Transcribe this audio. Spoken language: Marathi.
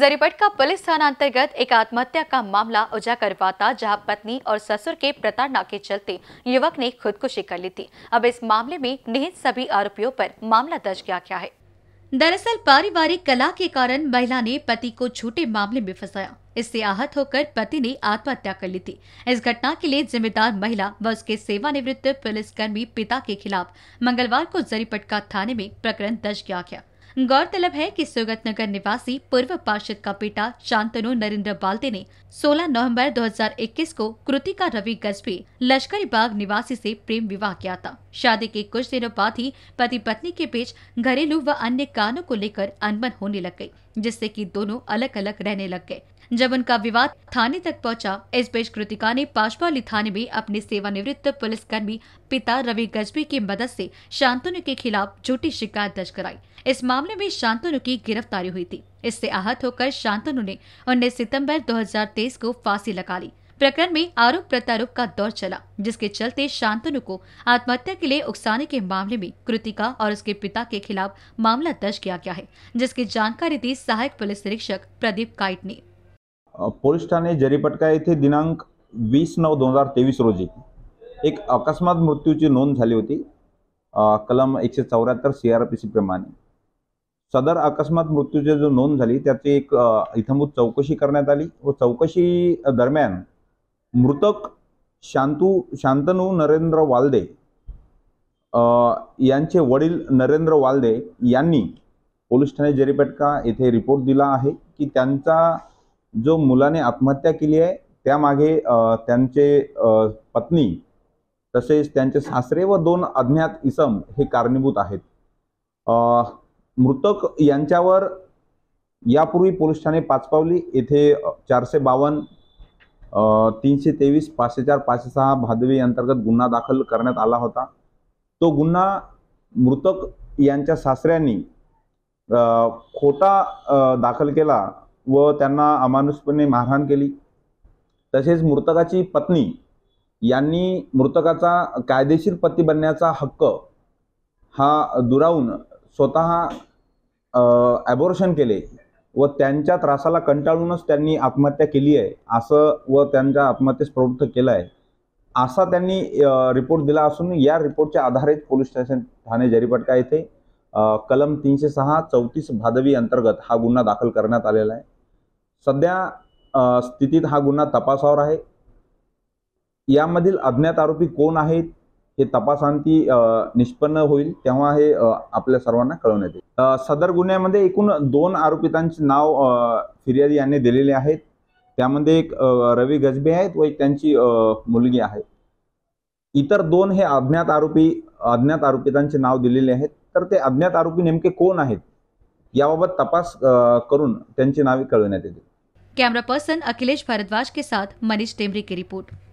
जरीपट का पुलिस थाना अंतर्गत एक आत्महत्या का मामला उजागर हुआ था जहां पत्नी और ससुर के प्रताड़ना के चलते युवक ने खुदकुशी कर ली थी अब इस मामले में निहित सभी आरोपियों पर मामला दर्ज किया गया है दरअसल पारिवारिक कला के कारण महिला ने पति को छोटे मामले में फंसाया इससे आहत होकर पति ने आत्महत्या कर ली थी इस घटना के लिए जिम्मेदार महिला व उसके सेवानिवृत्त पुलिसकर्मी पिता के खिलाफ मंगलवार को जरीपटका थाने में प्रकरण दर्ज किया गया गौरतलब है कि नगर निवासी पूर्व पार्षद का बेटा शांतनु नरेंद्र बाल्टे ने 16 नवंबर 2021 को कृतिका रवि गजबी लश्करी बाग निवासी से प्रेम विवाह किया था शादी के कुछ दिनों बाद ही पति पत्नी के बीच घरेलू व अन्य कानों को लेकर अनबन होने लग गयी जिससे कि दोनों अलग अलग रहने लग गए जब उनका विवाद थाने तक पहुंचा इस बीच कृतिका ने पाशपाली थाने में अपने सेवानिवृत्त पुलिसकर्मी पिता रवि गजबी की मदद से शांतनु के खिलाफ झूठी शिकायत दर्ज कराई इस मामले में शांतनु की गिरफ्तारी हुई थी इससे आहत होकर शांतनु ने उन्नीस सितंबर 2023 को फांसी लगा ली प्रकरण में आरोप प्रत्यारोप का दौर चला जिसके चलते शांतनु को आत्महत्या के लिए उकसाने के मामले में कृतिका और उसके पिता के खिलाफ मामला दर्ज किया गया है जिसकी जानकारी दी सहायक पुलिस निरीक्षक प्रदीप काइट ने पोलीस ठाणे जरीपटका येथे दिनांक वीस नौ दो हजार तेवीस रोजी एक अकस्मात की नोंद झाली होती कलम एकशे चौरहत्तर सी आर पी सी प्रमाण सदर अकस्मात मृत्यूची जो नोंद झाली एक इथंभूत चौकशी कर चौकशी दरमियान मृतक शांतू शांतनू नरेंद्र वालदे यांचे वडील नरेंद्र वालदे यांनी पोलीस ठाणे जरीपेटका येथे रिपोर्ट दिला आहे की त्यांचा जो मुलाने आत्महत्या केली आहे त्यामागे त्यांचे पत्नी तसेच त्यांचे सासरे व दोन अज्ञात इसम हे कारणीभूत आहेत मृतक यांच्यावर यापूर्वी पोलीस ठाणे पाचपावली येथे चारशे बावन्न तीनशे तेवीस पाचशे चार पाचशे सहा भादवी अंतर्गत गुन्हा दाखल करण्यात आला होता तो गुन्हा मृतक यांच्या सासऱ्यांनी खोटा दाखल केला व त्यांना अमानुषपणे मारहाण केली तसेच मृतकाची पत्नी यांनी मृतकाचा कायदेशीर पती बनण्याचा हक्क हा दुरावून स्वतः ॲबोर्शन केले व त्यांच्या त्रासाला कंटाळूनच त्यांनी आत्महत्या केली आहे असं व त्यांच्या आत्महत्येस प्रवृत्त केलं आहे असा त्यांनी रिपोर्ट दिला असून या रिपोर्टच्या आधारे पोलीस स्टेशन ठाणे जरीपटका येथे कलम तीनशे सहा चौतीस भादवी अंतर्गत हा गुन्हा दाखल करण्यात आलेला आहे सध्या स्थितीत हा गुन्हा तपासावर आहे यामधील अज्ञात आरोपी कोण आहेत हे तपासांती निष्पन्न होईल तेव्हा हे आपल्या सर्वांना कळवण्यात येईल सदर गुन्ह्यामध्ये एकूण दोन आरोपितांचे नाव फिर्यादी यांनी दिलेले आहेत त्यामध्ये एक रवी गजबे आहेत व एक त्यांची मुलगी आहे इतर दोन हे अज्ञात आरोपी अज्ञात आरोपितांचे नाव दिलेले आहेत तर ते अज्ञात आरोपी नेमके कोण आहेत याबाबत तपास करून त्यांची नावे कळविण्यात येतील कॅमेरा पर्सन अखिलेश भारद्वाज के साथ मनीष टेमरी की रिपोर्ट